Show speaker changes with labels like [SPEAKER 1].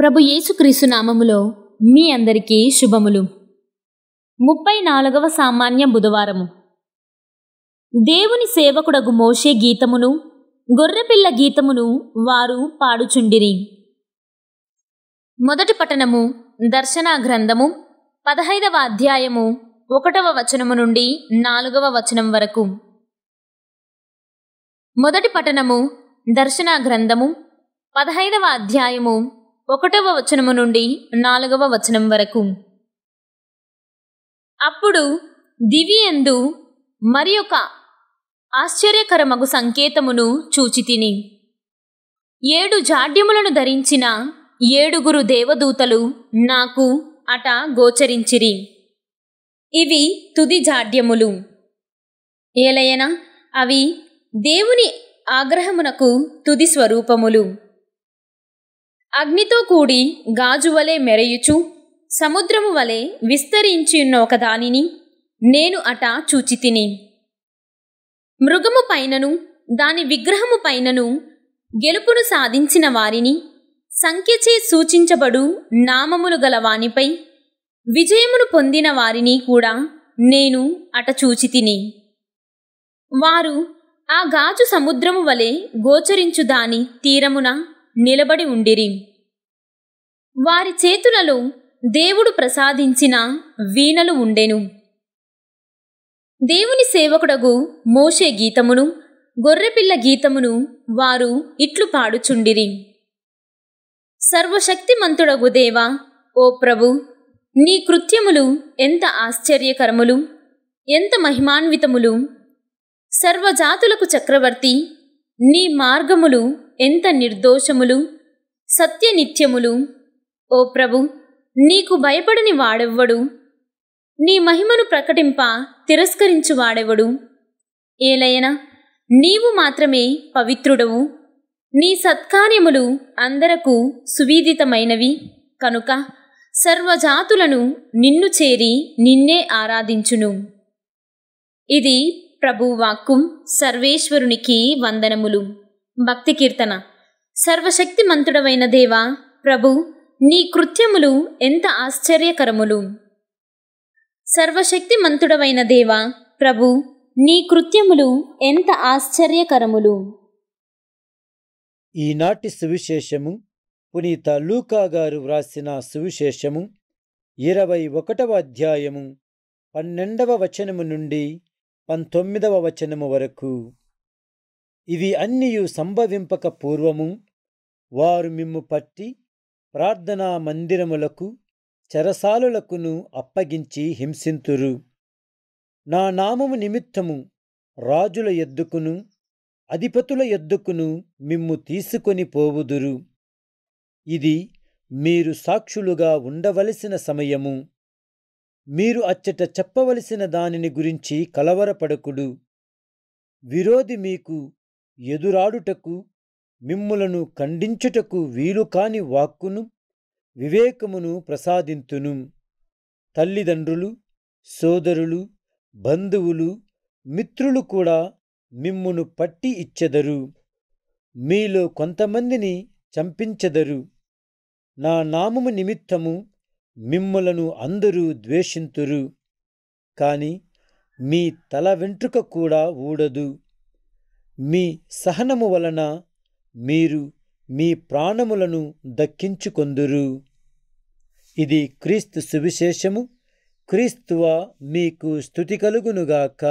[SPEAKER 1] ప్రభు యేసుక్రీస్తు నామములో మీ అందరికీ శుభములు ముప్పై నాలుగవ సామాన్య బుధవారము దేవుని సేవకుడగు మోషే గీతమును గొర్రెపిల్ల గీతమును వారు పాడుచుండిరి మొదటి పట్టణము దర్శన గ్రంథము పదహైదవ అధ్యాయము ఒకటవ వచనము నుండి నాలుగవ వచనం వరకు మొదటి పట్టణము దర్శన గ్రంథము పదహైదవ అధ్యాయము ఒకటవ వచనము నుండి నాలుగవ వచనం వరకు అప్పుడు దివియందు మరి ఒక ఆశ్చర్యకరమగు సంకేతమును చూచితిని ఏడు జాడ్యములను ధరించిన ఏడుగురు దేవదూతలు నాకు అట గోచరించిరి ఇవి తుది జాడ్యములు ఏలయన అవి దేవుని ఆగ్రహమునకు తుది స్వరూపములు అగ్నితో కూడి గాజు మెరయుచు సముద్రము వలె ఒక ఒకదానిని నేను అట చూచితిని మృగము పైనను దాని విగ్రహము పైనను గెలుపును సాధించిన వారిని సంఖ్యచే సూచించబడు నామములు గల వానిపై విజయమును పొందిన వారిని కూడా నేను అట చూచితిని వారు ఆ గాజు సముద్రము వలె గోచరించు దాని తీరమున నిలబడి ఉండిరి వారి చేతులలో దేవుడు ప్రసాదించిన వీణలు ఉండెను దేవుని సేవకుడగు మోషే గీతమును గొర్రెపిల్ల గీతమును వారు ఇట్లు పాడుచుండిరి సర్వశక్తిమంతుడగు దేవా ఓ ప్రభు నీ కృత్యములు ఎంత ఆశ్చర్యకరములు ఎంత మహిమాన్వితములు సర్వజాతులకు చక్రవర్తి నీ మార్గములు ఎంత నిర్దోషములు సత్యనిత్యములు ఓ ప్రభు నీకు భయపడని వాడెవ్వడు నీ మహిమను ప్రకటింప తిరస్కరించు వాడెవడు ఏలయనా నీవు మాత్రమే పవిత్రుడవు నీ సత్కార్యములు అందరకు సువీదితమైనవి కనుక సర్వజాతులను నిన్ను చేరి నిన్నే ఆరాధించును ఇది ప్రభువాక్కు సర్వేశ్వరునికి వందనములు భక్తి కీర్తన సర్వశక్తిమంతుడవైన దేవా ప్రభు నీ కృత్యములు ఎంత ఆశ్చర్యకరములు సర్వశక్తిమంతుడవైన దేవా ప్రభు నీ కృత్యములు ఎంత ఆశ్చర్యకరములు
[SPEAKER 2] ఈనాటి సువిశేషము పునీత లూకా గారు వ్రాసిన సువిశేషము ఇరవై ఒకటవ అధ్యాయము పన్నెండవ వచనము నుండి పంతొమ్మిదవ వచనము వరకు ఇవి అన్నియు సంభవింపక పూర్వము వారు మిమ్ము పట్టి ప్రార్థనా మందిరములకు చెరసాలులకును అప్పగించి హింసింతురు నా నామము నిమిత్తము రాజుల ఎద్దుకును అధిపతుల ఎద్దుకును మిమ్ము తీసుకొని పోవుదురు ఇది మీరు సాక్షులుగా ఉండవలసిన సమయము మీరు అచ్చట చెప్పవలసిన దానిని గురించి కలవరపడకుడు విరోధి మీకు ఎదురాడుటకు మిమ్ములను ఖండించుటకు వీలుకాని వాక్కును వివేకమును ప్రసాదింతును తల్లిదండ్రులు సోదరులు బంధువులు మిత్రులు కూడా మిమ్మును పట్టి ఇచ్చెదరు మీలో కొంతమందిని చంపించెదరు నా నామము నిమిత్తము మిమ్ములను అందరూ ద్వేషింతురు కాని మీ తల వెంట్రుక కూడా ఊడదు మీ సహనము వలన మీరు మీ ప్రాణములను దక్కించుకొందురు ఇది క్రీస్తు సువిశేషము క్రీస్తువ మీకు స్థుతి కలుగునుగాక